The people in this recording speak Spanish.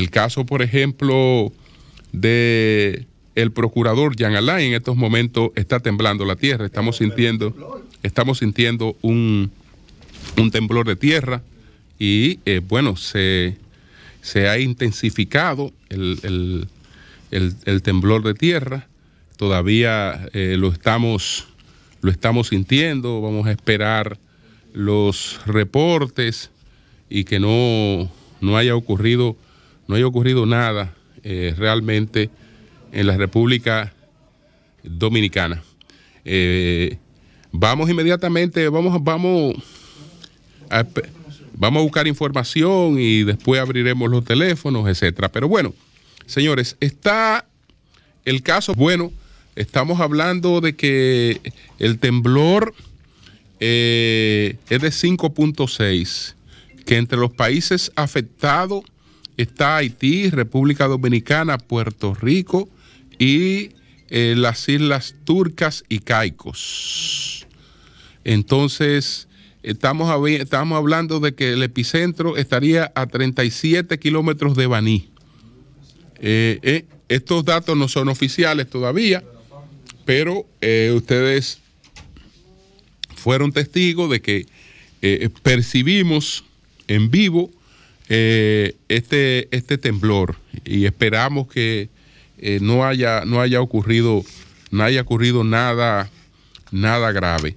El caso, por ejemplo, de el procurador Jean Alain en estos momentos está temblando la tierra. Estamos sintiendo, estamos sintiendo un, temblor de tierra y eh, bueno, se, ha intensificado el, temblor de tierra. Todavía eh, lo, estamos, lo estamos sintiendo. Vamos a esperar los reportes y que no, no haya ocurrido no haya ocurrido nada eh, realmente en la República Dominicana. Eh, vamos inmediatamente, vamos, a, vamos a buscar información y después abriremos los teléfonos, etcétera. Pero bueno, señores, está el caso, bueno, estamos hablando de que el temblor eh, es de 5.6, que entre los países afectados está Haití, República Dominicana, Puerto Rico y eh, las islas turcas y caicos. Entonces, estamos, hablando de que el epicentro estaría a 37 kilómetros de Baní. Eh, eh, estos datos no son oficiales todavía, pero ustedes fueron testigos de que percibimos en vivo eh, este, este temblor y esperamos que eh, no, haya, no haya ocurrido, no haya ocurrido nada, nada grave.